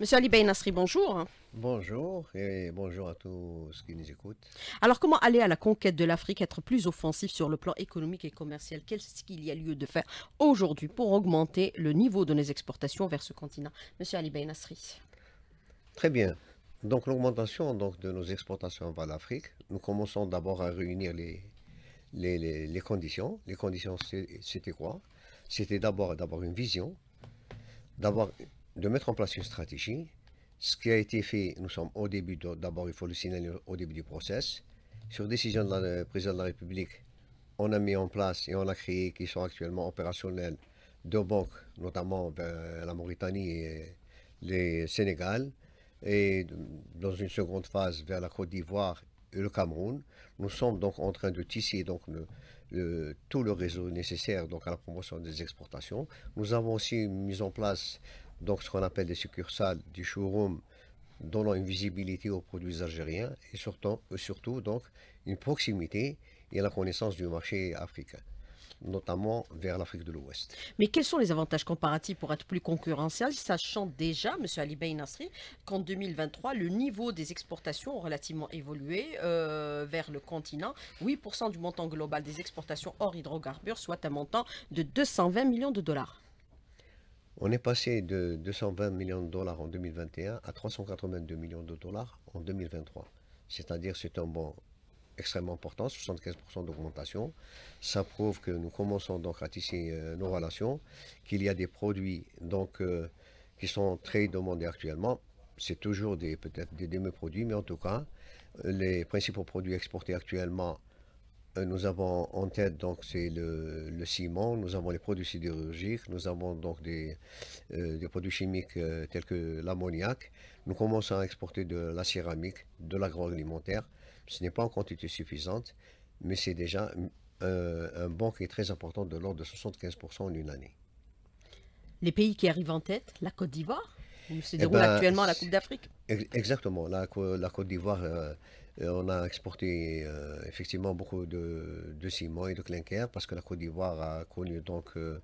Monsieur Ali Nasri, bonjour. Bonjour et bonjour à tous qui nous écoutent. Alors comment aller à la conquête de l'Afrique, être plus offensif sur le plan économique et commercial Qu'est-ce qu'il y a lieu de faire aujourd'hui pour augmenter le niveau de nos exportations vers ce continent Monsieur Ali Nasri. Très bien. Donc l'augmentation donc, de nos exportations vers l'Afrique, nous commençons d'abord à réunir les, les, conditions. Les conditions, c'était quoi C'était d'abord, d'avoir une vision, d'avoir de mettre en place une stratégie. Ce qui a été fait, nous sommes au début, d'abord il faut le signaler au début du process. Sur décision de la président de la République, on a mis en place et on a créé, qui sont actuellement opérationnels, deux banques, notamment vers euh, la Mauritanie et le Sénégal, et dans une seconde phase vers la Côte d'Ivoire et le Cameroun. Nous sommes donc en train de tisser donc le, tout le réseau nécessaire donc à la promotion des exportations. Nous avons aussi mis en place donc ce qu'on appelle des succursales du showroom, donnant une visibilité aux produits algériens et euh, surtout, donc une proximité et la connaissance du marché africain notamment vers l'Afrique de l'Ouest. Mais quels sont les avantages comparatifs pour être plus concurrentiel, sachant déjà, M. Ali Bey Nasri, qu'en 2023, le niveau des exportations a relativement évolué euh, vers le continent. 8% du montant global des exportations hors hydrocarbures, soit un montant de 220 millions de dollars. On est passé de 220 millions de dollars en 2021 à 382 millions de dollars en 2023. C'est-à-dire c'est un bond extrêmement important, 75% d'augmentation. Ça prouve que nous commençons donc à tisser euh, nos relations, qu'il y a des produits donc, euh, qui sont très demandés actuellement. C'est toujours des peut-être des demi-produits, mais en tout cas, euh, les principaux produits exportés actuellement euh, nous avons en tête donc c'est le, le, ciment, nous avons les produits sidérurgiques, nous avons donc des, euh, des produits chimiques euh, tels que l'ammoniac. Nous commençons à exporter de la céramique, de l'agroalimentaire. Ce n'est pas en quantité suffisante, mais c'est déjà un bon qui est très important de l'ordre de 75% en une année. Les pays qui arrivent en tête, la Côte d'Ivoire, où se eh déroule ben, actuellement la Coupe d'Afrique Exactement, la Côte d'Ivoire euh, on a exporté euh, effectivement beaucoup de, ciment et de clinker parce que la Côte d'Ivoire a connu donc euh,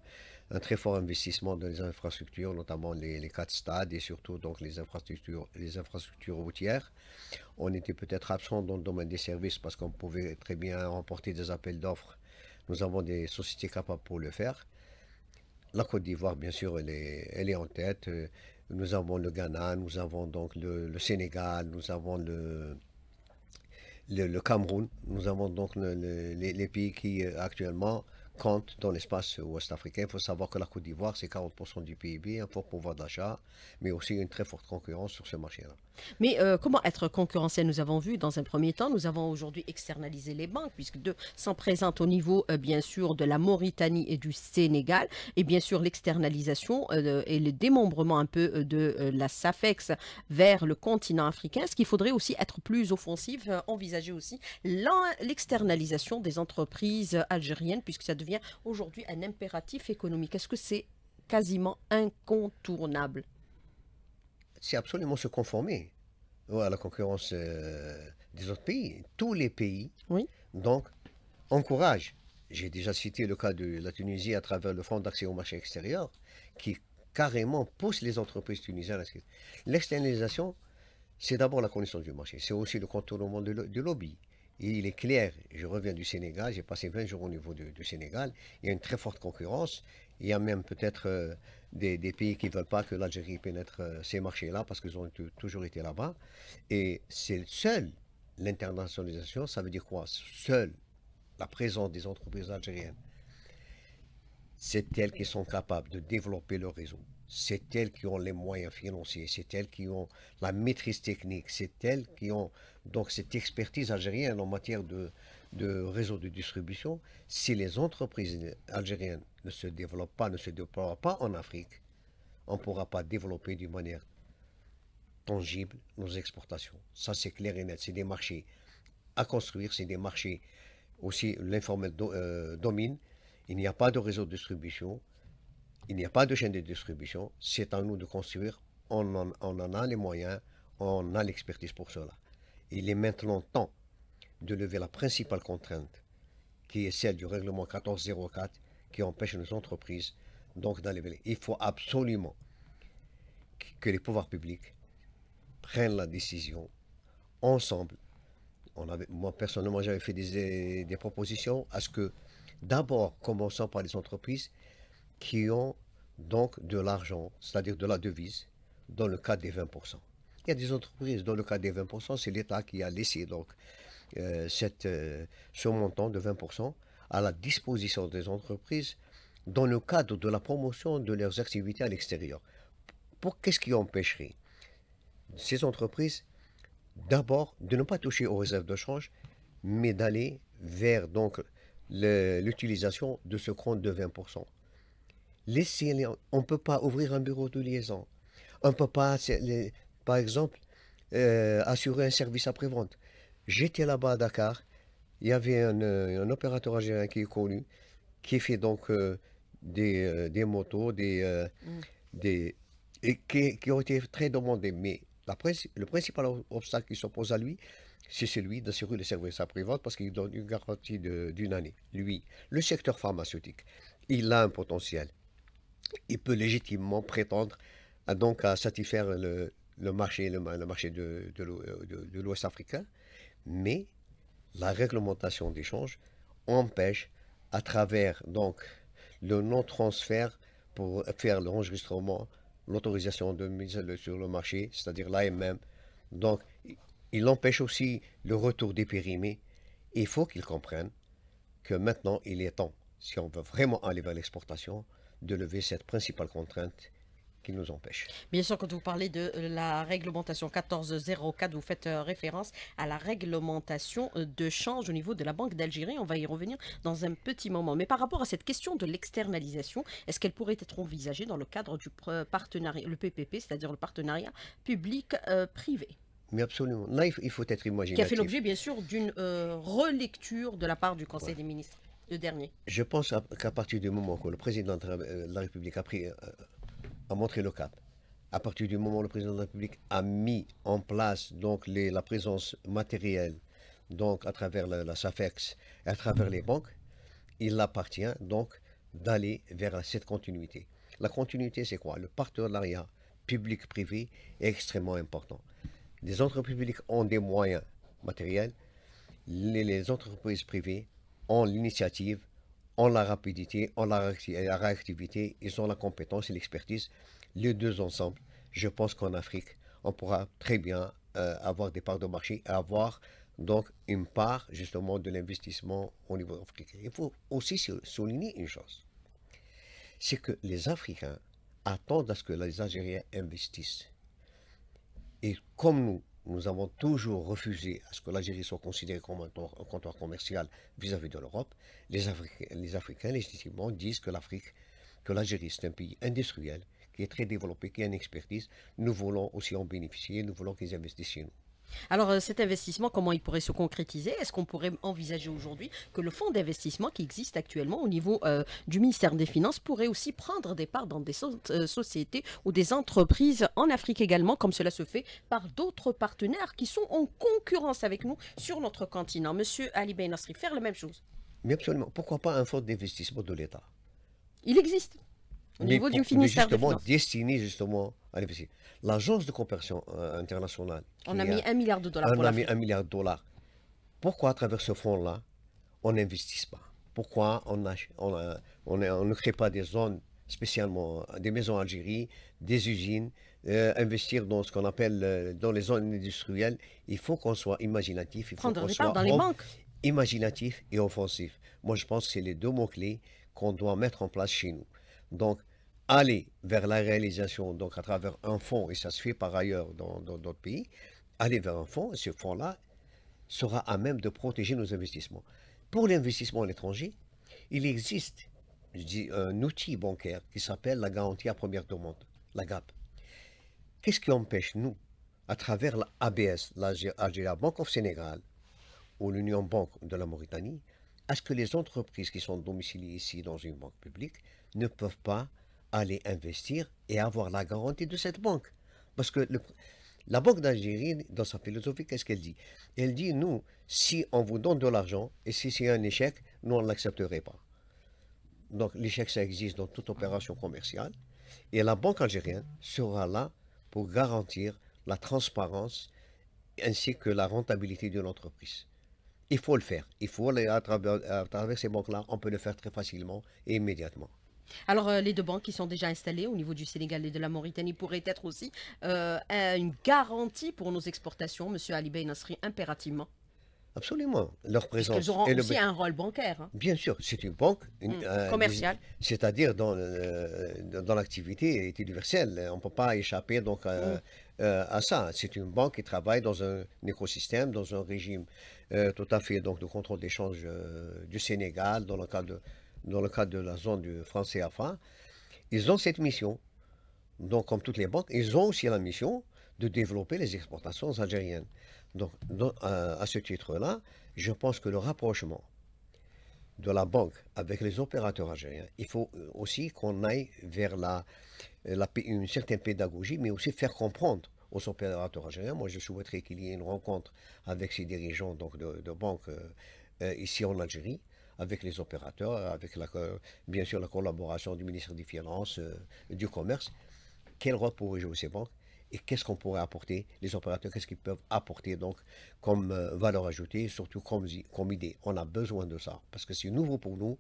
un très fort investissement dans les infrastructures, notamment les, quatre stades et surtout donc les infrastructures, les infrastructures routières. On était peut-être absent dans le domaine des services parce qu'on pouvait très bien remporter des appels d'offres. Nous avons des sociétés capables pour le faire. La Côte d'Ivoire, bien sûr, elle est, en tête. Nous avons le Ghana, nous avons donc le Sénégal, nous avons le, le, Cameroun. Nous avons donc le, les, les, pays qui euh, actuellement comptent dans l'espace euh, ouest africain. Il faut savoir que la Côte d'Ivoire, c'est 40% du PIB, un hein, fort pouvoir d'achat, mais aussi une très forte concurrence sur ce marché-là. Mais euh, comment être concurrentiel Nous avons vu dans un premier temps, nous avons aujourd'hui externalisé les banques, puisque deux s'en présentes au niveau, euh, bien sûr, de la Mauritanie et du Sénégal, et bien sûr l'externalisation euh, et le démembrement un peu de la SAFEX vers le continent africain, ce qu'il faudrait aussi être plus offensif, envisager aussi l'externalisation des entreprises algériennes, puisque ça devient aujourd'hui un impératif économique. Est-ce que c'est quasiment incontournable c'est absolument se conformer euh, à la concurrence euh, des autres pays. Tous les pays, donc, encouragent. J'ai déjà cité le cas de la Tunisie à travers le Fonds d'accès au marché extérieur, qui carrément pousse les entreprises tunisiennes à L'externalisation, c'est d'abord la connaissance du marché, c'est aussi le contournement du, lobby, et il est clair, je reviens du Sénégal, j'ai passé 20 jours au niveau du, Sénégal, il y a une très forte concurrence, il y a même peut-être euh, des, pays qui ne veulent pas que l'Algérie pénètre euh, ces marchés-là parce qu'ils ont toujours été là-bas. Et c'est seul l'internationalisation, ça veut dire quoi Seul la présence des entreprises algériennes. C'est elles qui sont capables de développer leur réseau. C'est elles qui ont les moyens financiers, c'est elles qui ont la maîtrise technique, c'est elles qui ont donc cette expertise algérienne en matière de, de réseau de distribution, si les entreprises algériennes ne se développent pas, ne se déploient pas en Afrique, on ne pourra pas développer d'une manière tangible nos exportations. Ça, c'est clair et net. C'est des marchés à construire, c'est des marchés aussi, l'informel euh, domine. Il n'y a pas de réseau de distribution, il n'y a pas de chaîne de distribution. C'est à nous de construire. on en a les moyens, on a l'expertise pour cela il est maintenant temps de lever la principale contrainte, qui est celle du règlement 1404, qui empêche nos entreprises donc d'aller. Il faut absolument que les pouvoirs publics prennent la décision ensemble. moi, personnellement, j'avais fait des, propositions à ce que, d'abord, commençons par les entreprises qui ont donc de l'argent, c'est-à-dire de la devise, dans le cadre des 20%. Il y a des entreprises, dans le cas des 20%, c'est l'État qui a laissé donc, euh, euh, ce montant de 20% à la disposition des entreprises dans le cadre de la promotion de leurs activités à l'extérieur. Pour qu'est-ce qui empêcherait ces entreprises d'abord de ne pas toucher aux réserves de change, mais d'aller vers l'utilisation de ce compte de 20%. on ne peut pas ouvrir un bureau de liaison. On ne peut pas par exemple, euh, assurer un service après-vente. J'étais là-bas à Dakar, il y avait un, euh, opérateur algérien qui est connu, qui fait donc euh, des, motos, des, mm. et qui, ont été très demandés. Mais le principal obstacle qui s'oppose à lui, c'est celui d'assurer le service après-vente parce qu'il donne une garantie d'une année. Lui, le secteur pharmaceutique, il a un potentiel. Il peut légitimement prétendre à, donc à satisfaire le, le marché, le, marché euh, de, de l'Ouest africain, mais la réglementation d'échange empêche à travers donc le non-transfert pour faire l'enregistrement, l'autorisation de mise sur le marché, c'est-à-dire l'AMM. Donc, il empêche aussi le retour des périmés. Il faut qu'ils comprennent que maintenant, il est temps, si on veut vraiment aller vers l'exportation, de lever cette principale contrainte qui nous empêche. Bien sûr, quand vous parlez de euh, la réglementation 1404, vous faites euh, référence à la réglementation euh, de change au niveau de la Banque d'Algérie. On va y revenir dans un petit moment. Mais par rapport à cette question de l'externalisation, est-ce qu'elle pourrait être envisagée dans le cadre du partenariat, le PPP, c'est-à-dire le partenariat public-privé mais absolument. Là, il faut être imaginatif. Qui a fait l'objet, bien sûr, d'une relecture de la part du Conseil des ministres, le dernier. Je pense qu'à partir du moment où le président de la République a pris montrer le cap. À partir du moment où le président de la République a mis en place donc les, la présence matérielle, donc à travers la, SAFEX à travers les banques, il appartient donc d'aller vers cette continuité. La continuité, c'est quoi Le partenariat public-privé est extrêmement important. Les entreprises publiques ont des moyens matériels, les entreprises privées ont l'initiative ont la rapidité, ont la, réactivité, ils ont la compétence et l'expertise. Les deux ensemble, je pense qu'en Afrique, on pourra très bien euh, avoir des parts de marché et avoir donc une part justement de l'investissement au niveau africain. Il faut aussi souligner une chose, c'est que les Africains attendent à ce que les Algériens investissent. Et comme nous, nous avons toujours refusé à ce que l'Algérie soit considérée comme un, comptoir commercial vis-à-vis de l'Europe. Les, Africains, les Africains légitimement disent que l'Afrique, que l'Algérie c'est un pays industriel qui est très développé, qui a une expertise. Nous voulons aussi en bénéficier, nous voulons qu'ils investissent chez nous. Alors euh, cet investissement, comment il pourrait se concrétiser Est-ce qu'on pourrait envisager aujourd'hui que le fonds d'investissement qui existe actuellement au niveau euh, du ministère des Finances pourrait aussi prendre des parts dans des euh, sociétés ou des entreprises en Afrique également, comme cela se fait par d'autres partenaires qui sont en concurrence avec nous sur notre continent Monsieur Ali Benasri, faire la même chose Mais absolument. Pourquoi pas un fonds d'investissement de l'État Il existe au niveau du ministère des Finances. Destiné justement L'agence de coopération euh, internationale. On a mis un milliard de dollars. On a mis un milliard de dollars. Pourquoi à travers ce fonds-là, on n'investisse pas Pourquoi on, on, on, ne crée pas des zones spécialement, des maisons Algérie, des usines, euh, investir dans ce qu'on appelle euh, dans les zones industrielles Il faut qu'on soit imaginatif. Il faut dans les banques. Imaginatif et offensif. Moi, je pense que c'est les deux mots-clés qu'on doit mettre en place chez nous. Donc, aller vers la réalisation, donc à travers un fonds, et ça se fait par ailleurs dans d'autres pays, aller vers un fonds, et ce fonds-là sera à même de protéger nos investissements. Pour l'investissement à l'étranger, il existe je dis, un outil bancaire qui s'appelle la garantie à première demande, la GAP. Qu'est-ce qui empêche nous, à travers l'ABS, ABS, la, Banque of Sénégal, ou l'Union Banque de la Mauritanie, à ce que les entreprises qui sont domiciliées ici dans une banque publique ne peuvent pas aller investir et avoir la garantie de cette banque. Parce que la Banque d'Algérie, dans sa philosophie, qu'est-ce qu'elle dit Elle dit, nous, si on vous donne de l'argent, et si c'est un échec, nous, on ne l'accepterait pas. Donc l'échec, ça existe dans toute opération commerciale. Et la Banque algérienne sera là pour garantir la transparence ainsi que la rentabilité de l'entreprise. Il faut le faire. Il faut, aller à travers ces banques-là, on peut le faire très facilement et immédiatement. Alors, euh, les deux banques qui sont déjà installées au niveau du Sénégal et de la Mauritanie pourraient être aussi euh, une garantie pour nos exportations, Monsieur Ali Bey Nasri, impérativement. Absolument. Leur présence. auront aussi un rôle bancaire. Hein. Bien sûr, c'est une banque hum, euh, commerciale. C'est-à-dire dans, dans l'activité universelle. On ne peut pas échapper donc hum. à ça. C'est une banque qui travaille dans un, écosystème, dans un régime tout à fait donc de contrôle d'échange du Sénégal dans le cadre de dans le cadre de la zone du franc CFA, ils ont cette mission. Donc, comme toutes les banques, ils ont aussi la mission de développer les exportations algériennes. Donc, euh, à ce titre-là, je pense que le rapprochement de la banque avec les opérateurs algériens, il faut euh, aussi qu'on aille vers la, euh, une certaine pédagogie, mais aussi faire comprendre aux opérateurs algériens. Moi, je souhaiterais qu'il y ait une rencontre avec ces dirigeants donc, de, banques ici en Algérie avec les opérateurs, avec bien sûr la collaboration du ministère des Finances, euh, du Commerce. Quel rôle pourraient jouer ces banques et qu'est-ce qu'on pourrait apporter, les opérateurs, qu'est-ce qu'ils peuvent apporter donc comme euh, valeur ajoutée, surtout comme, comme, idée. On a besoin de ça parce que c'est nouveau pour nous.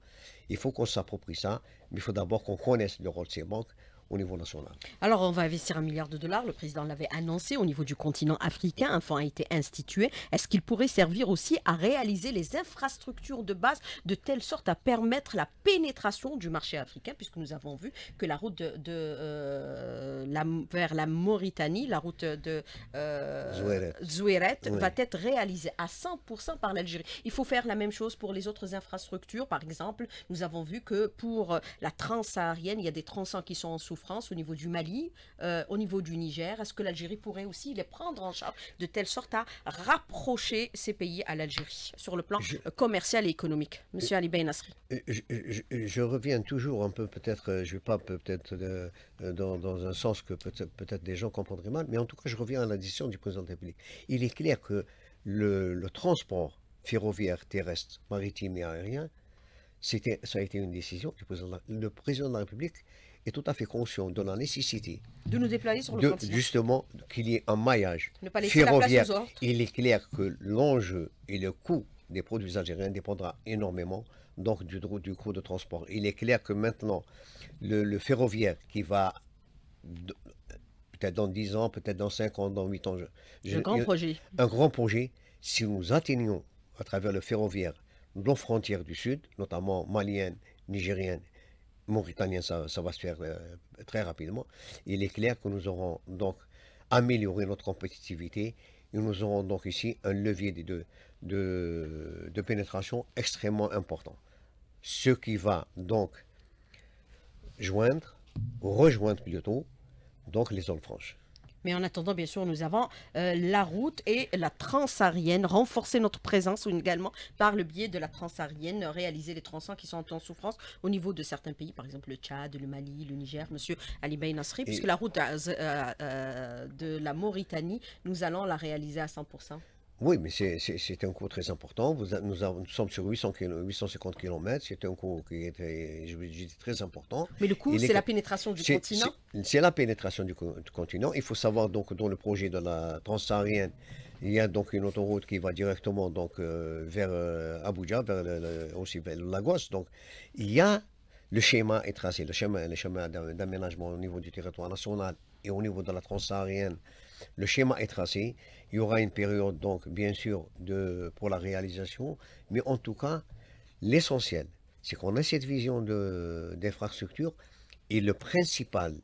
Il faut qu'on s'approprie ça, mais il faut d'abord qu'on connaisse le rôle de ces banques, niveau national. Alors, on va investir un milliard de dollars. Le président l'avait annoncé au niveau du continent africain. Un fonds a été institué. Est-ce qu'il pourrait servir aussi à réaliser les infrastructures de base de telle sorte à permettre la pénétration du marché africain, puisque nous avons vu que la route de, euh, vers la Mauritanie, la route de euh, Zouéret, va être réalisée à 100% par l'Algérie. Il faut faire la même chose pour les autres infrastructures. Par exemple, nous avons vu que pour la transsaharienne, il y a des tronçons qui sont en souffle France, au niveau du Mali, euh, au niveau du Niger Est-ce que l'Algérie pourrait aussi les prendre en charge de telle sorte à rapprocher ces pays à l'Algérie sur le plan commercial et économique Monsieur Ali Ben Je, reviens toujours un peu peut-être, euh, je ne vais pas peut-être euh, dans, un sens que peut-être des gens comprendraient mal, mais en tout cas je reviens à décision du président de la République. Il est clair que le, transport ferroviaire, terrestre, maritime et aérien, ça a été une décision du président de la République est tout à fait conscient de la nécessité de nous déployer sur Justement, qu'il y ait un maillage ferroviaire. Il est clair que l'enjeu et le coût des produits algériens dépendra énormément donc du, du coût de transport. Il est clair que maintenant, le, ferroviaire qui va peut-être dans 10 ans, peut-être dans 5 ans, dans 8 ans. un grand projet. Un grand projet. Si nous atteignons à travers le ferroviaire nos frontières du Sud, notamment malienne, nigérienne mauritanien, ça, va se faire euh, très rapidement. Il est clair que nous aurons donc amélioré notre compétitivité et nous aurons donc ici un levier de, de pénétration extrêmement important. Ce qui va donc joindre, rejoindre plutôt, donc les zones franches. Mais en attendant, bien sûr, nous avons euh, la route et la transarienne, renforcer notre présence également par le biais de la transarienne, réaliser les transans qui sont en souffrance au niveau de certains pays, par exemple le Tchad, le Mali, le Niger, monsieur Ali Bey Nasri, puisque la route euh, euh, de la Mauritanie, nous allons la réaliser à 100%. Oui, mais c'est un cours très important. nous, sommes sur 800 850 km. C'était un cours qui était, très important. Mais le cours, c'est la pénétration du continent C'est la pénétration du, continent. Il faut savoir donc dans le projet de la transsaharienne, il y a donc une autoroute qui va directement donc euh, vers euh, Abuja, vers le, aussi Lagos. Donc il y a le schéma est tracé, le schéma, le schéma d'aménagement au niveau du territoire national et au niveau de la transsaharienne. Le schéma est tracé. Il y aura une période, donc, bien sûr, de, pour la réalisation, mais en tout cas, l'essentiel, c'est qu'on a cette vision d'infrastructure et le principal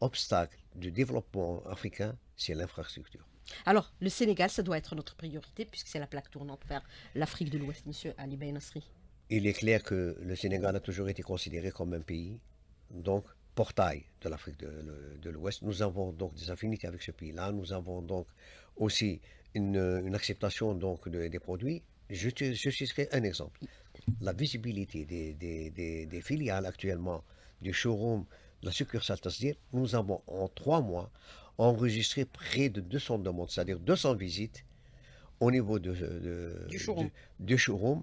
obstacle du développement africain, c'est l'infrastructure. Alors, le Sénégal, ça doit être notre priorité puisque c'est la plaque tournante vers l'Afrique de l'Ouest, monsieur Ali Nasri. Il est clair que le Sénégal a toujours été considéré comme un pays, donc portail de l'Afrique de, l'Ouest. Nous avons donc des affinités avec ce pays-là. Nous avons donc aussi une, acceptation donc des produits. Je, citerai un exemple. La visibilité des, filiales actuellement du showroom de la succursale Tasdir, nous avons en trois mois enregistré près de 200 demandes, c'est-à-dire 200 visites au niveau de, du showroom.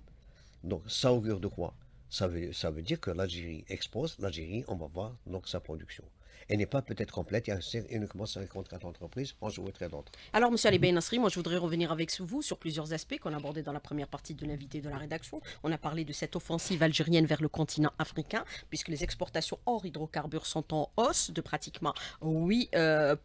Donc ça augure de quoi ça veut, ça veut dire que l'Algérie expose, l'Algérie, on va voir donc sa production elle n'est pas peut-être complète. Il y a uniquement sur les contrats d'entreprise, on très d'autres. Alors, M. Ben Nasri, moi, je voudrais revenir avec vous sur plusieurs aspects qu'on a abordés dans la première partie de l'invité de la rédaction. On a parlé de cette offensive algérienne vers le continent africain, puisque les exportations hors hydrocarbures sont en hausse de pratiquement 8% euh,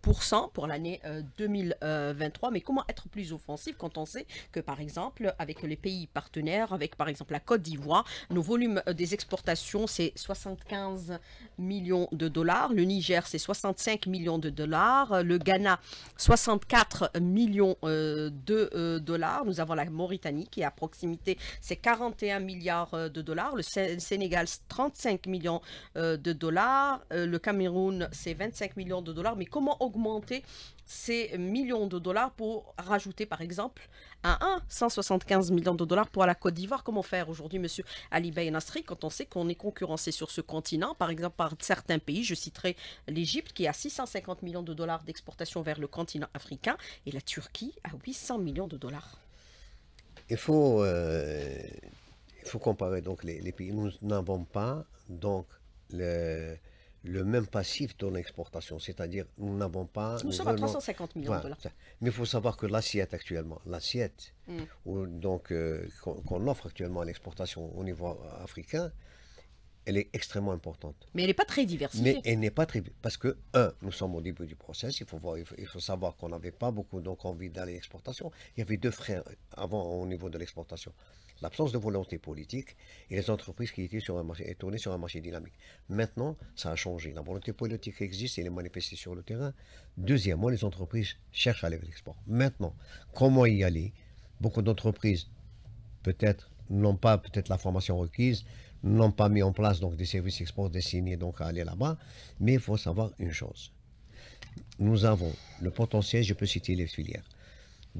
pour l'année 2023. Euh, euh, Mais comment être plus offensif quand on sait que, par exemple, avec les pays partenaires, avec, par exemple, la Côte d'Ivoire, nos volumes des exportations, c'est 75 millions de dollars. Le Niger, c'est 65 millions de dollars. Euh, le Ghana, 64 millions euh, de euh, dollars. Nous avons la Mauritanie qui est à proximité, c'est 41 milliards de dollars. Le Sénégal, 35 millions de dollars. le Cameroun, c'est 25 millions de dollars. Mais comment augmenter ces millions de dollars pour rajouter, par exemple, à 1, 175 millions de dollars pour la Côte d'Ivoire. Comment faire aujourd'hui, monsieur Ali Bey Nastri, quand on sait qu'on est concurrencé sur ce continent, par exemple par certains pays, je citerai l'Égypte qui a 650 millions de dollars d'exportation vers le continent africain et la Turquie à 800 millions de dollars euh, Il faut, comparer donc les, les pays. Nous n'avons pas donc le, le même passif dans l'exportation, c'est-à-dire nous n'avons pas... Nous, sommes à 350 millions de dollars. Mais il faut savoir que l'assiette actuellement, l'assiette mm. donc euh, qu'on offre actuellement à l'exportation au niveau africain, elle est extrêmement importante. Mais elle n'est pas très diversifiée. Mais elle n'est pas très... Parce que, un, nous sommes au début du process, il faut, voir, il faut, savoir qu'on n'avait pas beaucoup donc envie d'aller à l'exportation. Il y avait deux frères avant au niveau de l'exportation l'absence de volonté politique et les entreprises qui étaient sur un marché, tournées sur un marché dynamique. Maintenant, ça a changé. La volonté politique existe et elle est manifestée sur le terrain. Deuxièmement, les entreprises cherchent à aller vers l'export. Maintenant, comment y aller Beaucoup d'entreprises, peut-être, n'ont pas peut-être la formation requise, n'ont pas mis en place donc des services export destinés donc à aller là-bas. Mais il faut savoir une chose. Nous avons le potentiel, je peux citer les filières.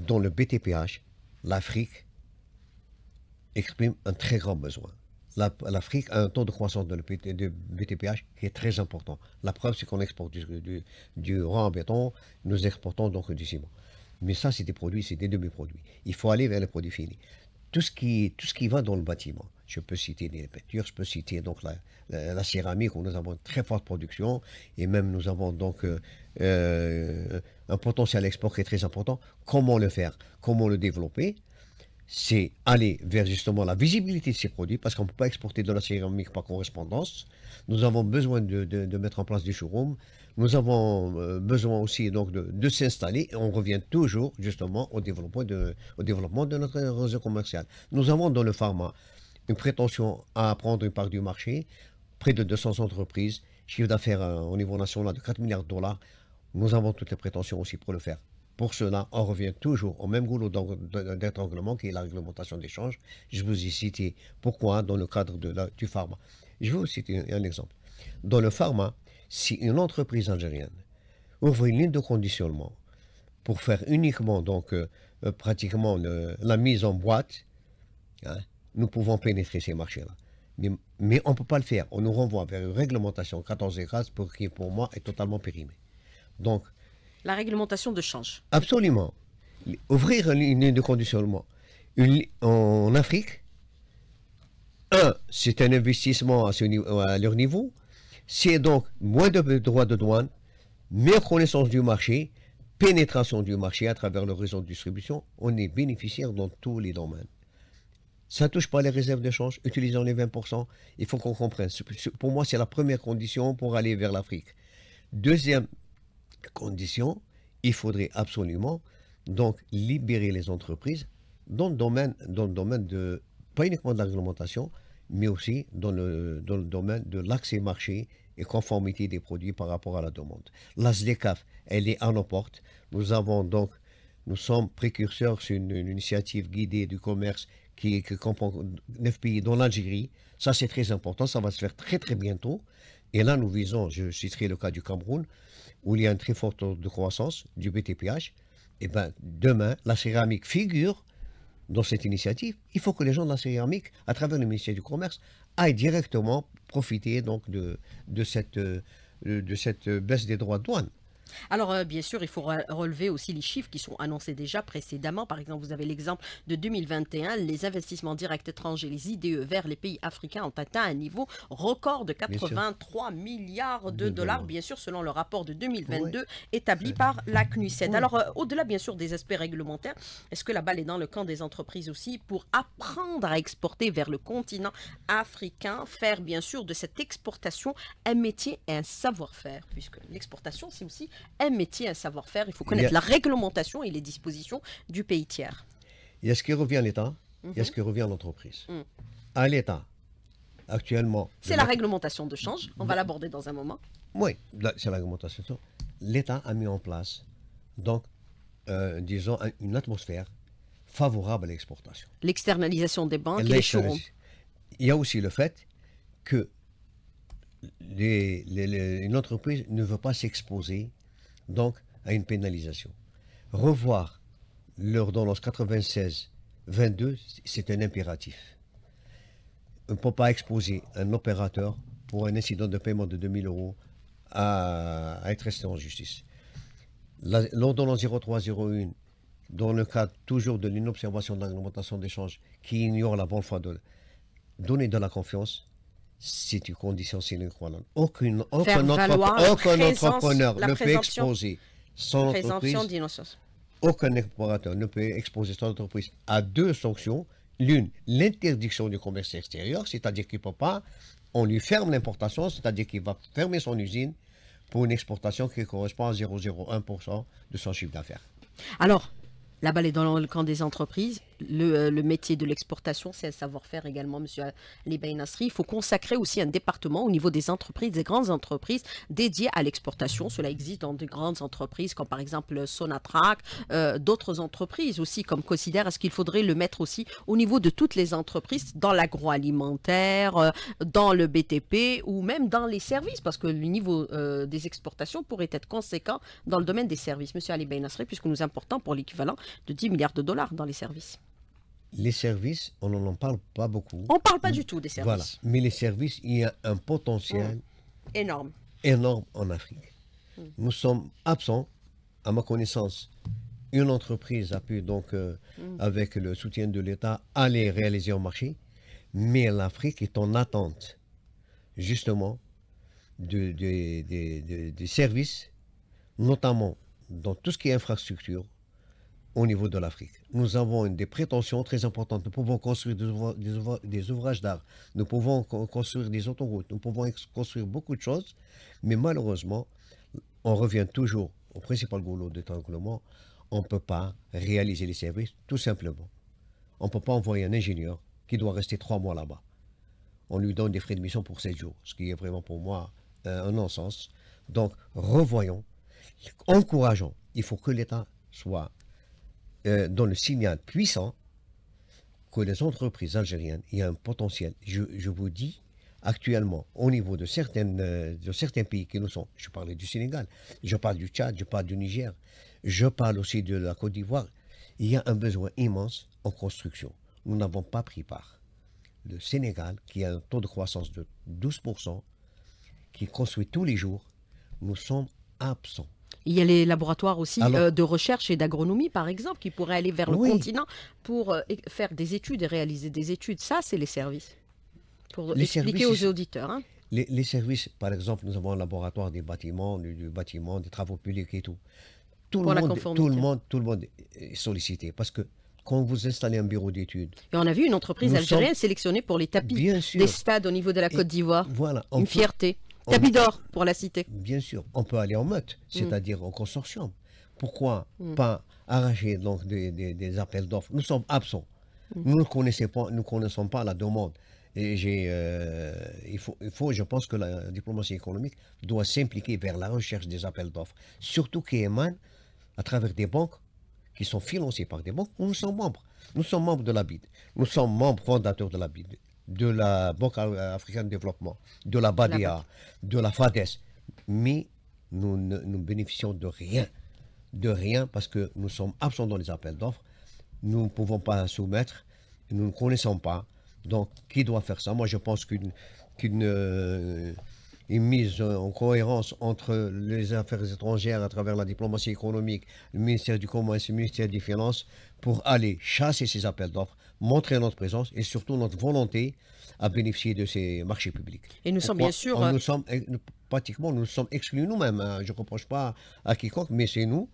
dont le BTPH, l'Afrique exprime un très grand besoin. L'Afrique a un taux de croissance de, BTPH qui est très important. La preuve, c'est qu'on exporte du, du, du rang en béton, nous exportons donc du ciment. Mais ça, c'est des produits, c'est des demi-produits. Il faut aller vers les produits finis. Tout ce, qui, tout ce qui va dans le bâtiment, je peux citer les peintures, je peux citer donc la, la, céramique où nous avons une très forte production et même nous avons donc euh, euh, un potentiel d'export qui est très important. Comment le faire Comment le développer c'est aller vers justement la visibilité de ces produits parce qu'on ne peut pas exporter de la céramique par correspondance. Nous avons besoin de, mettre en place des showrooms. Nous avons euh, besoin aussi donc de, s'installer et on revient toujours justement au développement, de, au développement de notre réseau commercial. Nous avons dans le pharma une prétention à prendre une part du marché, près de 200 entreprises, chiffre d'affaires euh, au niveau national de 4 milliards de dollars. Nous avons toutes les prétentions aussi pour le faire. Pour cela, on revient toujours au même goulot d'étranglement qui est la réglementation d'échange. Je vous ai cité pourquoi dans le cadre de la, du pharma. Je vais vous citer un exemple. Dans le pharma, si une entreprise algérienne ouvre une ligne de conditionnement pour faire uniquement donc euh, euh, pratiquement euh, la mise en boîte, hein, nous pouvons pénétrer ces marchés-là. Mais, on ne peut pas le faire. On nous renvoie vers une réglementation 14 et 15 pour qui, pour moi, est totalement périmée. Donc, la réglementation de change. Absolument. Ouvrir une ligne de conditionnement. Une, en Afrique, un, c'est un investissement à, leur niveau. C'est donc moins de droits de douane, meilleure connaissance du marché, pénétration du marché à travers le réseau de distribution. On est bénéficiaire dans tous les domaines. Ça ne touche pas les réserves de change utilisons les 20%. Il faut qu'on comprenne. Pour moi, c'est la première condition pour aller vers l'Afrique. Deuxième conditions, il faudrait absolument donc libérer les entreprises dans le domaine, dans le domaine de, pas uniquement de la mais aussi dans le, domaine de l'accès marché et conformité des produits par rapport à la demande. La SDCAF, elle est à nos portes. Nous avons donc, nous sommes précurseurs sur une, initiative guidée du commerce qui, qui comprend 9 pays dont l'Algérie. Ça, c'est très important. Ça va se faire très, très bientôt. Et là, nous visons, je citerai le cas du Cameroun, où il y a un très fort taux de croissance du BTPH. Et eh bien, demain, la céramique figure dans cette initiative. Il faut que les gens de la céramique, à travers le ministère du Commerce, aillent directement profiter donc de, de, cette, euh, de cette baisse des droits de douane. Alors, euh, bien sûr, il faut relever aussi les chiffres qui sont annoncés déjà précédemment. Par exemple, vous avez l'exemple de 2021. Les investissements directs étrangers, les IDE, vers les pays africains ont atteint un niveau record de 83 milliards de dollars, bien sûr, selon le rapport de 2022 établi par la CNUSET. Alors, euh, au-delà, bien sûr, des aspects réglementaires, est-ce que la balle est dans le camp des entreprises aussi pour apprendre à exporter vers le continent africain, faire bien sûr de cette exportation un métier et un savoir-faire, puisque l'exportation, c'est aussi un métier, un savoir-faire. Il faut connaître la réglementation et les dispositions du pays tiers. Il y ce qui revient à l'État, est mhm. ce qui revient à l'entreprise. Mhm. À l'État, actuellement. C'est la réglementation de change. On va l'aborder dans un moment. Oui, c'est la réglementation de change. L'État a mis en place, donc, euh, disons, une atmosphère favorable à l'exportation. L'externalisation des banques et les showrooms. Il y a aussi le fait que une entreprise ne veut pas s'exposer donc à une pénalisation. Revoir l'ordonnance 96-22, c'est un impératif. On ne peut pas exposer un opérateur pour un incident de paiement de 2000 euros à, être resté en justice. L'ordonnance 0301, dans le cadre toujours de l'inobservation de des d'échange, qui ignore la bonne foi de donner de la confiance, c'est une condition sine qua non. Aucune, aucun, entrepreneur ne peut exposer son entreprise. Aucun ne peut exposer son entreprise à deux sanctions. L'une, l'interdiction du commerce extérieur, c'est-à-dire qu'il ne peut pas, on lui ferme l'importation, c'est-à-dire qu'il va fermer son usine pour une exportation qui correspond à 0,01% de son chiffre d'affaires. Alors, la balle est dans le camp des entreprises. Euh, le, métier de l'exportation, c'est un savoir-faire également, monsieur Ben Nasri. Il faut consacrer aussi un département au niveau des entreprises, des grandes entreprises dédiées à l'exportation. Cela existe dans de grandes entreprises comme par exemple Sonatrac, euh, d'autres entreprises aussi comme Considère. Est-ce qu'il faudrait le mettre aussi au niveau de toutes les entreprises dans l'agroalimentaire, euh, dans le BTP ou même dans les services parce que le niveau des exportations pourrait être conséquent dans le domaine des services. Monsieur Ali Nasri, puisque nous importons pour l'équivalent de 10 milliards de dollars dans les services les services, on n'en parle pas beaucoup. On ne parle pas du tout des services. Voilà. Mais les services, il y a un potentiel mmh. énorme. Énorme en Afrique. Mmh. Nous sommes absents, à ma connaissance. Une entreprise a pu donc, euh, mmh. avec le soutien de l'État, aller réaliser un marché. Mais l'Afrique est en attente, justement, des services, notamment dans tout ce qui est infrastructure, au niveau de l'Afrique. Nous avons des prétentions très importantes. Nous pouvons construire des, ouvrages d'art, nous pouvons construire des autoroutes, nous pouvons construire beaucoup de choses, mais malheureusement, on revient toujours au principal goulot d'étranglement. On ne peut pas réaliser les services, tout simplement. On ne peut pas envoyer un ingénieur qui doit rester trois mois là-bas. On lui donne des frais de mission pour sept jours, ce qui est vraiment pour moi euh, un non-sens. Donc, revoyons, encourageons. Il faut que l'État soit euh, dans le signal puissant que les entreprises algériennes, il y a un potentiel. Je, vous dis, actuellement, au niveau de, certaines, euh, de certains pays qui nous sont, je parlais du Sénégal, je parle du Tchad, je parle du Niger, je parle aussi de la Côte d'Ivoire, il y a un besoin immense en construction. Nous n'avons pas pris part. Le Sénégal, qui a un taux de croissance de 12%, qui construit tous les jours, nous sommes absents. Il y a les laboratoires aussi euh, de recherche et d'agronomie, par exemple, qui pourraient aller vers le continent pour euh, faire des études et réaliser des études. Ça, c'est les services. Pour expliquer aux auditeurs. Hein. Les, services, par exemple, nous avons un laboratoire des bâtiments, du, bâtiment, des travaux publics et tout. Tout pour le, monde, tout, le monde, tout le monde est sollicité parce que quand vous installez un bureau d'études. on a vu une entreprise algérienne sélectionnée pour les tapis des stades au niveau de la Côte d'Ivoire. Voilà, une fierté. Tapis pour la cité. Bien sûr, on peut aller en meute, mm. c'est-à-dire en consortium. Pourquoi mm. pas arracher donc des, appels d'offres Nous sommes absents. Mm. Nous ne connaissons pas, nous connaissons pas la demande. Et euh, il, faut, il faut, je pense que la diplomatie économique doit s'impliquer vers la recherche des appels d'offres, surtout qui émanent à travers des banques qui sont financées par des banques. où Nous sommes membres. Nous sommes membres de la BID. Nous sommes membres fondateurs de la BID de la Banque africaine de développement, de la BADIA, de la FADES. Mais nous ne nous bénéficions de rien, de rien, parce que nous sommes absents dans les appels d'offres. Nous ne pouvons pas soumettre, nous ne connaissons pas. Donc, qui doit faire ça Moi, je pense qu'une mise en cohérence entre les affaires étrangères à travers la diplomatie économique, le ministère du Commerce le ministère des Finances, pour aller chasser ces appels d'offres, montrer notre présence et surtout notre volonté à bénéficier de ces marchés publics. Et nous sommes bien sûr... Euh, nous sommes, pratiquement, nous sommes exclus nous-mêmes. Hein. Je ne reproche pas à quiconque, mais c'est nous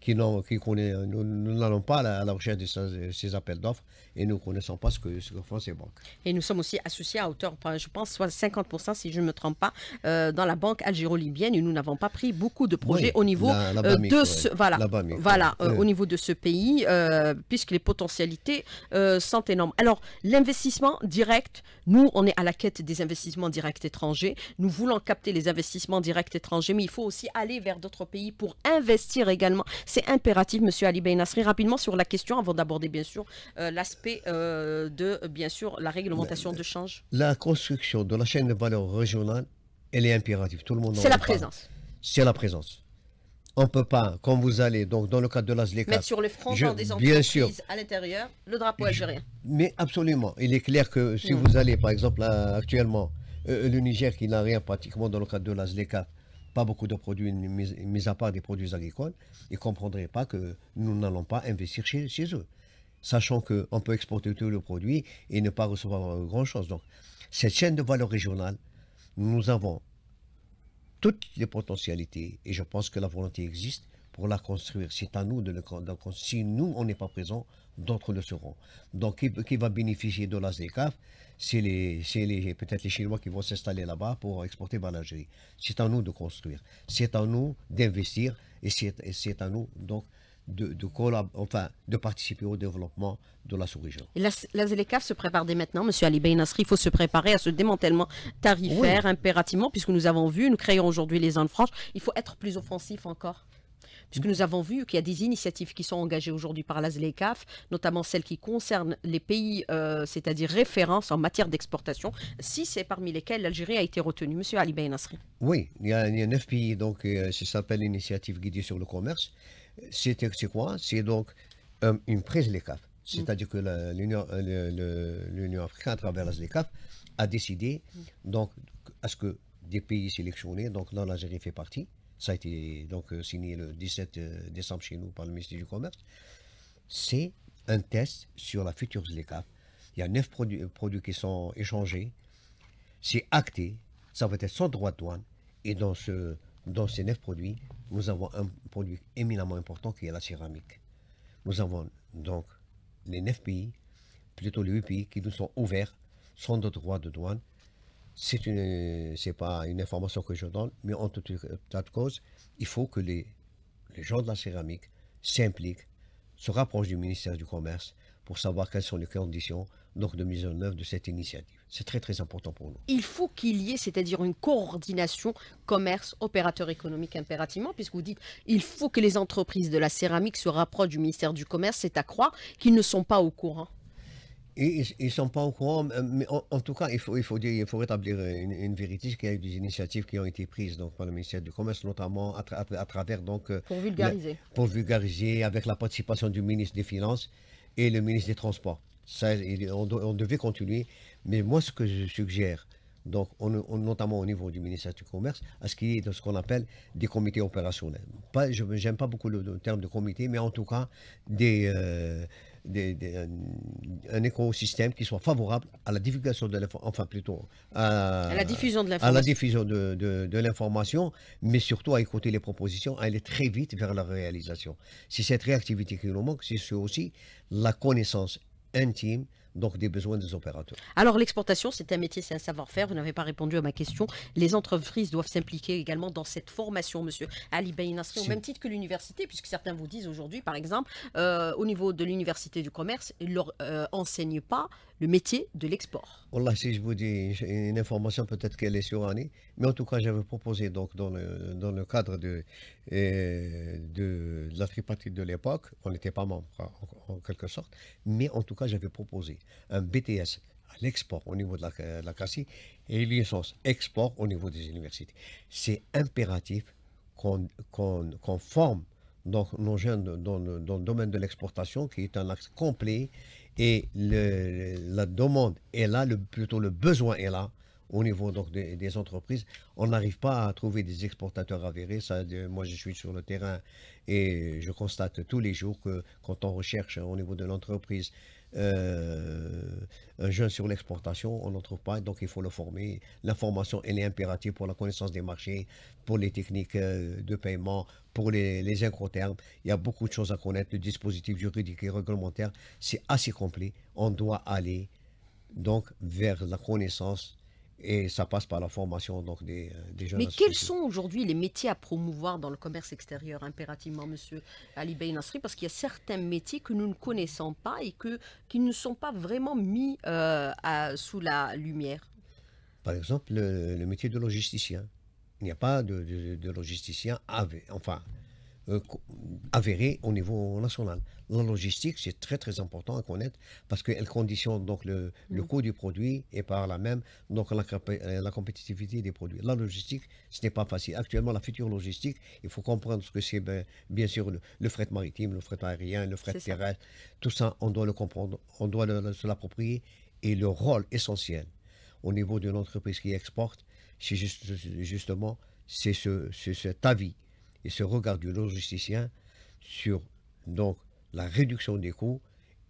qui connaît, nous, n'allons pas à la, recherche de ces, appels d'offres et nous ne connaissons pas ce que, font ces banques. Et nous sommes aussi associés à hauteur, je pense, soit 50%, si je ne me trompe pas, euh, dans la banque algéro-libyenne nous n'avons pas pris beaucoup de projets au niveau euh, de ce, voilà, voilà euh, au niveau de ce pays, puisque les potentialités sont énormes. Alors, l'investissement direct, nous, on est à la quête des investissements directs étrangers. Nous voulons capter les investissements directs étrangers, mais il faut aussi aller vers d'autres pays pour investir également. C'est impératif, Monsieur Ali Nasri, rapidement sur la question avant d'aborder bien sûr euh, l'aspect euh, de bien sûr la réglementation de change. La construction de la chaîne de valeur régionale, elle est impérative. Tout le monde. C'est la présence. C'est la présence. On ne peut pas, quand vous allez, donc dans le cadre de l'ASLECA... Mettre sur le front des entreprises à l'intérieur le drapeau algérien. mais absolument. Il est clair que si hmm. vous allez, par exemple, actuellement, euh, le Niger qui n'a rien pratiquement dans le cadre de l'ASLECA, beaucoup de produits, mis, à part des produits agricoles, ils ne comprendraient pas que nous n'allons pas investir chez, eux. Sachant qu'on peut exporter tous les produits et ne pas recevoir grand-chose. Donc, cette chaîne de valeur régionale, nous avons toutes les potentialités et je pense que la volonté existe pour la construire. C'est à nous de le construire. Si nous, on n'est pas présent, d'autres le seront. Donc, qui, qui va bénéficier de la ZECAF c'est peut-être les Chinois qui vont s'installer là-bas pour exporter C'est à nous de construire, c'est à nous d'investir et c'est à nous donc de, de, enfin, de participer au développement de la sous-région. La, la se prépare dès maintenant, M. Ali Beynasri, il faut se préparer à ce démantèlement tarifaire impérativement, puisque nous avons vu, nous créons aujourd'hui les zones franches, il faut être plus offensif encore puisque nous avons vu qu'il y a des initiatives qui sont engagées aujourd'hui par l'ASLECAF, notamment celles qui concernent les pays, euh, c'est-à-dire références en matière d'exportation, si c'est parmi lesquels l'Algérie a été retenue. Monsieur Ali ben Nasri. Oui, il y, a, neuf pays, donc euh, ça s'appelle l'initiative guidée sur le commerce. C'est quoi C'est donc euh, une prise LECAF. Mm. C'est-à-dire que l'Union africaine, à travers l'ASLECAF, a décidé mm. donc, à ce que des pays sélectionnés, donc l'Algérie fait partie, ça a été donc euh, signé le 17 euh, décembre chez nous par le ministère du Commerce, c'est un test sur la future ZLECA. Il y a neuf euh, produits, qui sont échangés. C'est acté. Ça va être sans droit de douane. Et dans, ce, dans ces neuf produits, nous avons un produit éminemment important qui est la céramique. Nous avons donc les neuf pays, plutôt les huit pays qui nous sont ouverts sans droit de douane c'est une, c'est pas une information que je donne, mais en tout toute de cause, il faut que les, gens de la céramique s'impliquent, se rapprochent du ministère du Commerce pour savoir quelles sont les conditions donc, de mise en œuvre de cette initiative. C'est très très important pour nous. Il faut qu'il y ait, c'est-à-dire une coordination commerce, opérateur économique impérativement, puisque vous dites il faut que les entreprises de la céramique se rapprochent du ministère du Commerce, c'est à croire qu'ils ne sont pas au courant. Ils ne sont pas au courant, euh, mais en, tout cas, il faut, il dire, il faut rétablir euh, une, vérité, qu'il y a eu des initiatives qui ont été prises donc, par le ministère du Commerce, notamment à, travers... Donc, euh, pour vulgariser. pour vulgariser, avec la participation du ministre des Finances et le ministre des Transports. on, devait continuer, mais moi, ce que je suggère, donc, on, notamment au niveau du ministère du Commerce, à ce qu'il y ait ce qu'on appelle des comités opérationnels. je n'aime pas beaucoup le, terme de comité, mais en tout cas, des, des, un écosystème qui soit favorable à la divulgation de enfin plutôt à, la diffusion de de, de l'information, mais surtout à écouter les propositions, à aller très vite vers la réalisation. C'est cette réactivité qui nous manque, c'est aussi la connaissance intime donc des besoins des opérateurs. Alors l'exportation, c'est un métier, c'est un savoir-faire. Vous n'avez pas répondu à ma question. Les entreprises doivent s'impliquer également dans cette formation, monsieur Ali Ben au même titre que l'université, puisque certains vous disent aujourd'hui, par exemple, euh, au niveau de l'université du commerce, ils ne leur euh, enseignent pas le métier de l'export. si je vous dis une information, peut-être qu'elle est surannée, mais en tout cas, j'avais proposé donc dans le, dans le cadre de, euh, de, la tripartite de l'époque, on n'était pas membre en, quelque sorte, mais en tout cas, j'avais proposé un BTS à l'export au niveau de la, la et une licence export au niveau des universités. C'est impératif qu'on forme donc nos jeunes dans, le, domaine de l'exportation, qui est un axe complet, et la demande est là, le, plutôt le besoin est là au niveau donc des, entreprises. On n'arrive pas à trouver des exportateurs avérés. Euh, moi, je suis sur le terrain et je constate tous les jours que quand on recherche au niveau de l'entreprise euh, un jeune sur l'exportation, on ne trouve pas, donc il faut le former. la formation elle est impérative pour la connaissance des marchés, pour les techniques euh, de paiement, pour les, les termes Il y a beaucoup de choses à connaître. Le dispositif juridique et réglementaire, c'est assez complet. On doit aller donc vers la connaissance et ça passe par la formation donc des, euh, jeunes. Mais quels sont aujourd'hui les métiers à promouvoir dans le commerce extérieur impérativement, Monsieur Ali Beynasri Parce qu'il y a certains métiers que nous ne connaissons pas et que, qui ne sont pas vraiment mis euh, sous la lumière. Par exemple, le, métier de logisticien. Il n'y a pas de, logisticien avec, enfin, euh, avéré au niveau national. La logistique, c'est très très important à connaître parce qu'elle conditionne donc le, le, mm. coût du produit et par là même donc la, euh, la compétitivité des produits. La logistique, ce n'est pas facile. Actuellement, la future logistique, il faut comprendre ce que c'est ben, bien, sûr le, fret maritime, le fret aérien, le fret terrestre. Tout ça, on doit le comprendre, on doit se l'approprier et le rôle essentiel au niveau d'une entreprise qui exporte, c'est justement c'est ce, cet avis et ce regard du logisticien sur donc, la réduction des coûts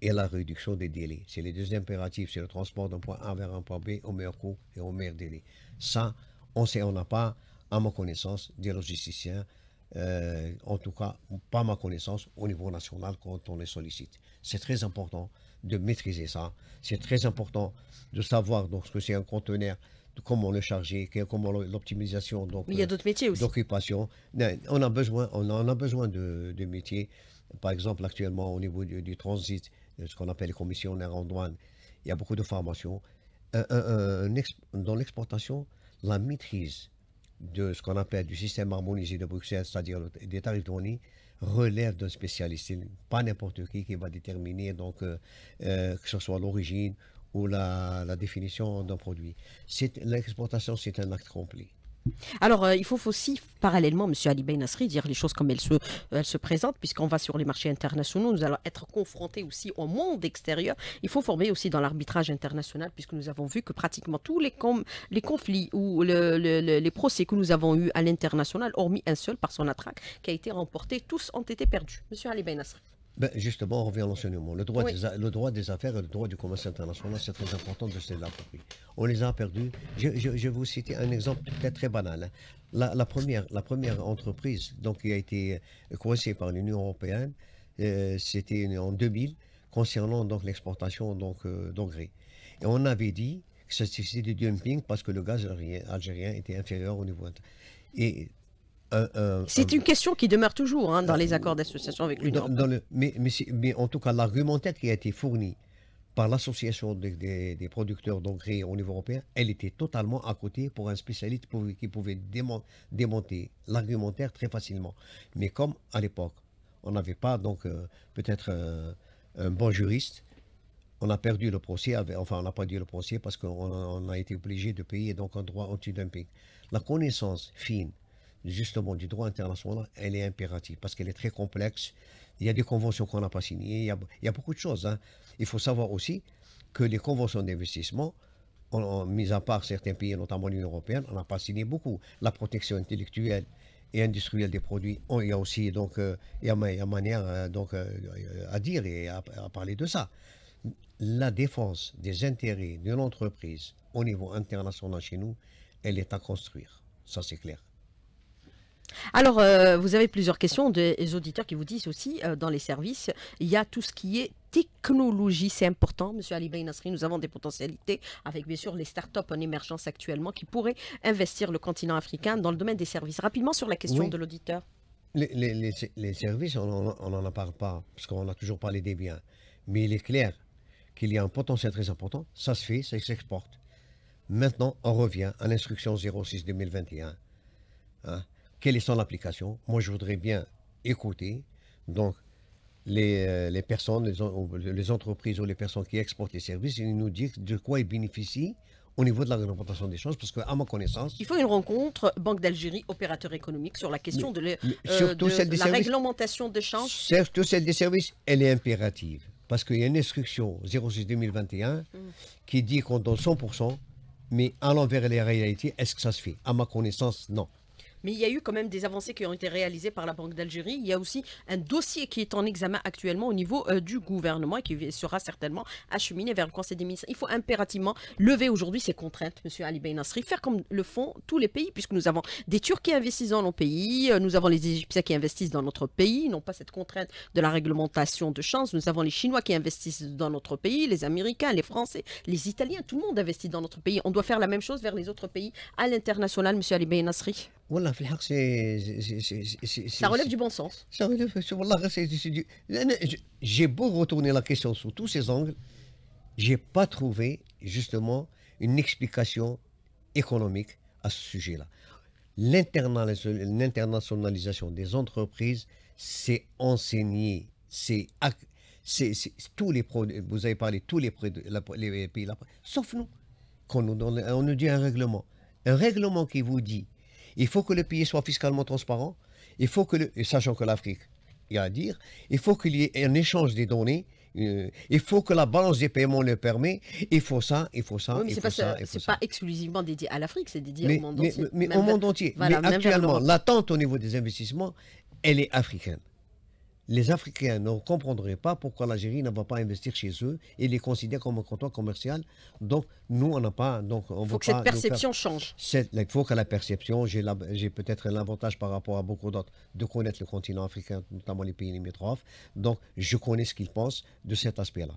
et la réduction des délais. C'est les deux impératifs, c'est le transport d'un point A vers un point B au meilleur coût et au meilleur délai. Ça, on sait, on n'a pas, à ma connaissance, des logisticiens, euh, en tout cas, pas à ma connaissance, au niveau national quand on les sollicite. C'est très important de maîtriser ça. C'est très important de savoir donc, ce que c'est un conteneur, comment le charger, comment l'optimisation. Donc, il y a d'autres métiers D'occupation. On a besoin, on a besoin de, métiers. Par exemple, actuellement, au niveau du, transit, euh, ce qu'on appelle les commissionnaires en douane, il y a beaucoup de formations. dans l'exportation, la maîtrise de ce qu'on appelle du système harmonisé de Bruxelles, c'est-à-dire des tarifs douaniers, relève d'un spécialiste. Pas n'importe qui qui va déterminer donc euh, euh, que ce soit l'origine la, définition d'un produit. L'exportation, c'est un acte complet. Alors, euh, il faut aussi, parallèlement, M. Ali ben Nasri, dire les choses comme elles se, se présentent, puisqu'on va sur les marchés internationaux, nous allons être confrontés aussi au monde extérieur. Il faut former aussi dans l'arbitrage international, puisque nous avons vu que pratiquement tous les, les conflits ou les procès que nous avons eus à l'international, hormis un seul par son attraque, qui a été remporté, tous ont été perdus. M. Ali ben Nasri. Ben justement, on revient à l'enseignement. Le, droit des, le droit des affaires et le droit du commerce international, c'est très important de se l'approprier. On les a perdus. Je, vais vous citer un exemple peut-être très banal. Hein. La, première, la première entreprise donc, qui a été euh, coincée par l'Union européenne, euh, c'était en 2000, concernant donc l'exportation donc, euh, d'engrais. Et on avait dit que c'était du dumping parce que le gaz algérien était inférieur au niveau. Et euh, euh, C'est euh, une question qui demeure toujours hein, dans les accords d'association avec l'Union. Mais, mais, en tout cas, l'argumentaire qui a été fourni par l'association des, producteurs d'engrais au niveau européen, elle était totalement à côté pour un spécialiste pour, qui pouvait démonter l'argumentaire très facilement. Mais comme à l'époque, on n'avait pas donc peut-être un bon juriste, on a perdu le procès, enfin on n'a pas perdu le procès parce qu'on a été obligé de payer donc un droit anti-dumping. La connaissance fine justement du droit international, elle est impérative parce qu'elle est très complexe. Il y a des conventions qu'on n'a pas signées, il y, a, beaucoup de choses. Hein. Il faut savoir aussi que les conventions d'investissement, on, mis à part certains pays, notamment l'Union européenne, on n'a pas signé beaucoup. La protection intellectuelle et industrielle des produits, il y a aussi donc euh, il, y a, manière euh, donc euh, à dire et à, parler de ça. La défense des intérêts de l'entreprise au niveau international chez nous, elle est à construire. Ça c'est clair. Alors, euh, vous avez plusieurs questions des auditeurs qui vous disent aussi, euh, dans les services, il y a tout ce qui est technologie, c'est important. Monsieur Ali ben Nasri, nous avons des potentialités avec, bien sûr, les start-up en émergence actuellement qui pourraient investir le continent africain dans le domaine des services. Rapidement sur la question de l'auditeur. Les, services, on n'en parle pas parce qu'on n'a toujours parlé des biens. Mais il est clair qu'il y a un potentiel très important. Ça se fait, ça s'exporte. Maintenant, on revient à l'instruction 06-2021 quelle est son application. Moi, je voudrais bien écouter. Donc, les, euh, personnes, les, entreprises ou les personnes qui exportent les services, et nous dire de quoi ils bénéficient au niveau de la réglementation des changes, parce qu'à ma connaissance... Il faut une rencontre Banque d'Algérie, opérateur économique, sur la question de, euh, la réglementation des la Surtout celle des services, elle est impérative, parce qu'il y a une instruction 06-2021 mm. qui dit qu'on donne 100%, mais allant vers les réalités, est-ce que ça se fait À ma connaissance, non. Mais il y a eu quand même des avancées qui ont été réalisées par la Banque d'Algérie. Il y a aussi un dossier qui est en examen actuellement au niveau euh, du gouvernement et qui sera certainement acheminé vers le Conseil des ministres. Il faut impérativement lever aujourd'hui ces contraintes, Monsieur Ali Nasri. faire comme le font tous les pays, puisque nous avons des Turcs qui investissent dans nos pays, euh, nous avons les Égyptiens qui investissent dans notre pays, n'ont pas cette contrainte de la réglementation de chance. Nous avons les Chinois qui investissent dans notre pays, les Américains, les Français, les Italiens, tout le monde investit dans notre pays. On doit faire la même chose vers les autres pays à l'international, Monsieur Ali Nasri ça relève du bon sens. j'ai beau retourner la question sous tous ces angles, j'ai pas trouvé justement une explication économique à ce sujet-là. L'internationalisation des entreprises, c'est enseigné, c'est tous les produits, vous avez parlé tous les, pays, sauf nous, qu'on nous, on nous dit un règlement. Un règlement qui vous dit il faut que le pays soit fiscalement transparent. Il faut que sachant que l'Afrique il y a à dire, il faut qu'il y ait un échange des données. Euh, il faut que la balance des paiements le permet. Il faut ça, il faut ça. il mais c'est pas, pas exclusivement dédié à l'Afrique, c'est dédié au monde entier. Mais, au monde entier. actuellement, l'attente au niveau des investissements, elle est africaine les Africains ne comprendraient pas pourquoi l'Algérie ne va pas investir chez eux et les considère comme un comptoir commercial. Donc, nous, on n'a pas. Donc on faut que cette perception change. Il faut que la perception, j'ai peut-être l'avantage par rapport à beaucoup d'autres de connaître le continent africain, notamment les pays limitrophes. Donc, je connais ce qu'ils pensent de cet aspect-là.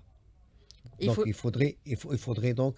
Donc, il, faudrait, il faudrait donc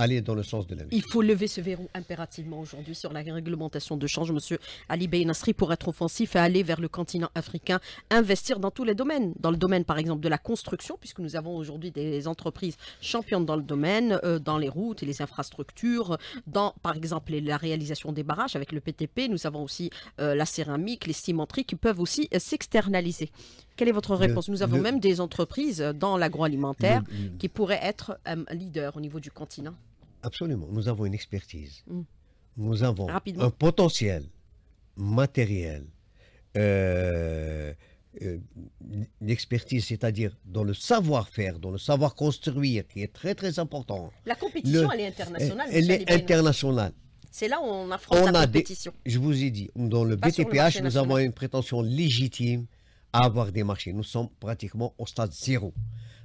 aller dans le sens de la Il faut lever ce verrou impérativement aujourd'hui sur la réglementation de change, monsieur Ali Nasri, pour être offensif et aller vers le continent africain, investir dans tous les domaines. Dans le domaine, par exemple, de la construction, puisque nous avons aujourd'hui des entreprises championnes dans le domaine, euh, dans les routes et les infrastructures, dans, par exemple, la réalisation des barrages avec le PTP. Nous avons aussi euh, la céramique, les cimenteries qui peuvent aussi euh, s'externaliser. Quelle est votre réponse Nous avons même des entreprises dans l'agroalimentaire qui pourraient être un leader au niveau du continent. Absolument. Nous avons une expertise. Mm. Nous avons un potentiel matériel, euh, euh expertise c'est-à-dire dans le savoir-faire, dans le savoir construire, qui est très très important. La compétition, elle est internationale. Elle, est internationale. C'est là où on affronte la a compétition. je vous ai dit, dans le BTPH, nous avons une prétention légitime à avoir des marchés. Nous sommes pratiquement au stade zéro.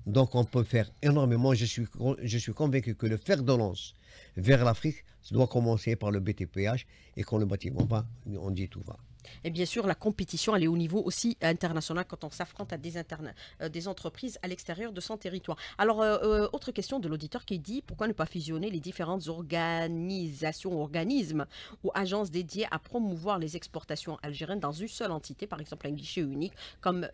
Donc on peut faire énormément. Je suis, je suis convaincu que le fer de lance vers l'Afrique doit commencer par le BTPH et quand le bâtiment va, on dit tout va. Et bien sûr, la compétition, elle est au niveau aussi international quand on s'affronte à des, euh, entreprises à l'extérieur de son territoire. Alors, euh, euh, autre question de l'auditeur qui dit pourquoi ne pas fusionner les différentes organisations, organismes ou agences dédiées à promouvoir les exportations algériennes dans une seule entité, par exemple un guichet unique comme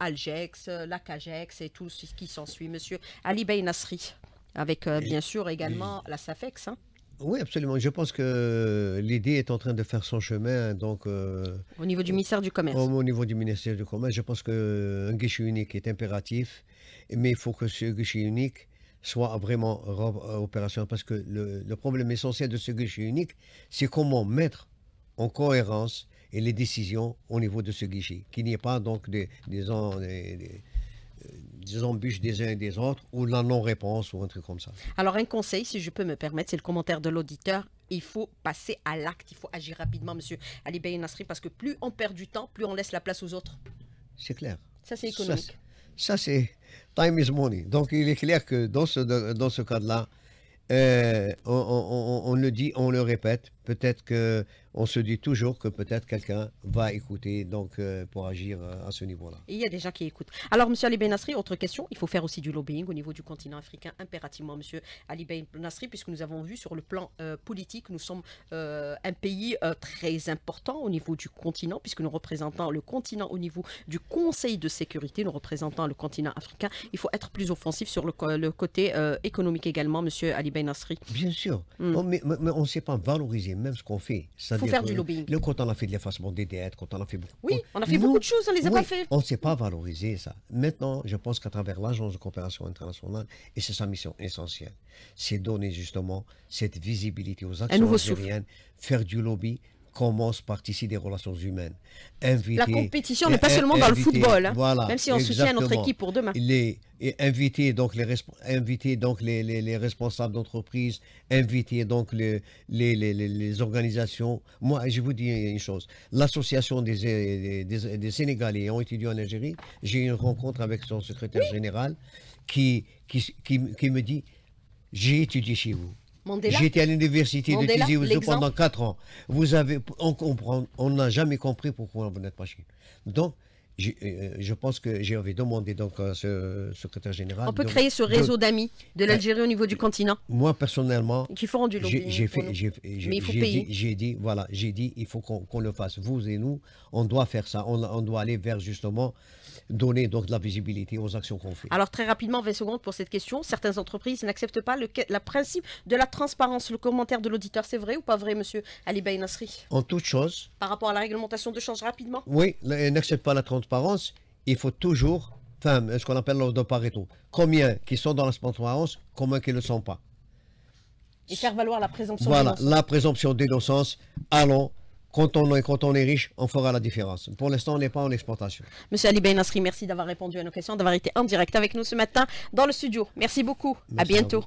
Algex, la CAGEX et tout ce qui s'ensuit Monsieur Ali Bey Nasri, avec bien sûr également la SAFEX. Hein. Oui, absolument. Je pense que l'idée est en train de faire son chemin. Donc, euh, au niveau du ministère du Commerce. Au, niveau du ministère du Commerce, je pense qu'un guichet unique est impératif, mais il faut que ce guichet unique soit vraiment euh, opérationnel. Parce que le, problème essentiel de ce guichet unique, c'est comment mettre en cohérence les décisions au niveau de ce guichet, qu'il n'y ait pas donc des, des des embûches des uns et des autres ou la non-réponse ou un truc comme ça. Alors un conseil, si je peux me permettre, c'est le commentaire de l'auditeur. Il faut passer à l'acte, il faut agir rapidement, monsieur Ali Bey parce que plus on perd du temps, plus on laisse la place aux autres. C'est clair. Ça, c'est économique. Ça, c'est time is money. Donc, il est clair que dans ce, dans ce cadre-là, euh, on le dit, on le répète. Peut-être que on se dit toujours que peut-être quelqu'un va écouter donc euh, pour agir euh, à ce niveau-là. Il y a des gens qui écoutent. Alors, Monsieur Ali Nasri, autre question. Il faut faire aussi du lobbying au niveau du continent africain, impérativement, Monsieur Ali Benasri, puisque nous avons vu sur le plan euh, politique, nous sommes un pays très important au niveau du continent, puisque nous représentons le continent au niveau du Conseil de sécurité, nous représentons le continent africain. Il faut être plus offensif sur le, côté économique également, Monsieur Ali Benasri. Bien sûr, hmm. oh, mais, on ne sait pas valoriser même ce qu'on fait. Ça faire du lobbying. Le, quand on a fait de l'effacement des dettes, quand on a fait beaucoup. Oui, on a fait beaucoup de choses, on ne les a pas fait. On ne s'est pas valorisé ça. Maintenant, je pense qu'à travers l'Agence de coopération internationale, et c'est sa mission essentielle, c'est donner justement cette visibilité aux actions algériennes, faire du lobby, commence par des relations humaines. Inviter, la compétition n'est pas seulement dans le football, hein, voilà, même si on soutient notre équipe pour demain. Les, et inviter donc les, inviter donc les, les, responsables d'entreprise, inviter donc les, les, organisations. Moi, je vous dis une chose, l'association des, des, Sénégalais ayant étudié en Algérie, j'ai eu une rencontre avec son secrétaire général qui, qui me dit, j'ai étudié chez vous. J'étais à l'université de Tizi pendant 4 ans. Vous avez, on comprend, n'a jamais compris pourquoi vous n'êtes pas chez Donc, euh, je, pense que j'ai envie demandé donc à ce secrétaire général. On peut créer ce réseau d'amis de euh, l'Algérie au niveau du continent. Moi personnellement, qui feront du J'ai j'ai dit, voilà, j'ai dit, il faut qu'on le fasse. Vous et nous, on doit faire ça. on doit aller vers justement donner donc de la visibilité aux actions qu'on Alors très rapidement, 20 secondes pour cette question. Certaines entreprises n'acceptent pas le la principe de la transparence. Le commentaire de l'auditeur, c'est vrai ou pas vrai, monsieur Ali Nasri En toute chose. Par rapport à la réglementation de change rapidement Oui, n'acceptent pas la transparence. Il faut toujours, enfin, ce qu'on appelle l'ordre de Pareto, combien qui sont dans la transparence, combien qui ne le sont pas. Et faire valoir la présomption d'innocence. Voilà, la présomption d'innocence. Allons quand on, est, est riche, on fera la différence. Pour l'instant, on n'est pas en exportation. Monsieur Ali Benasri, merci d'avoir répondu à nos questions, d'avoir été en direct avec nous ce matin dans le studio. Merci beaucoup. à bientôt.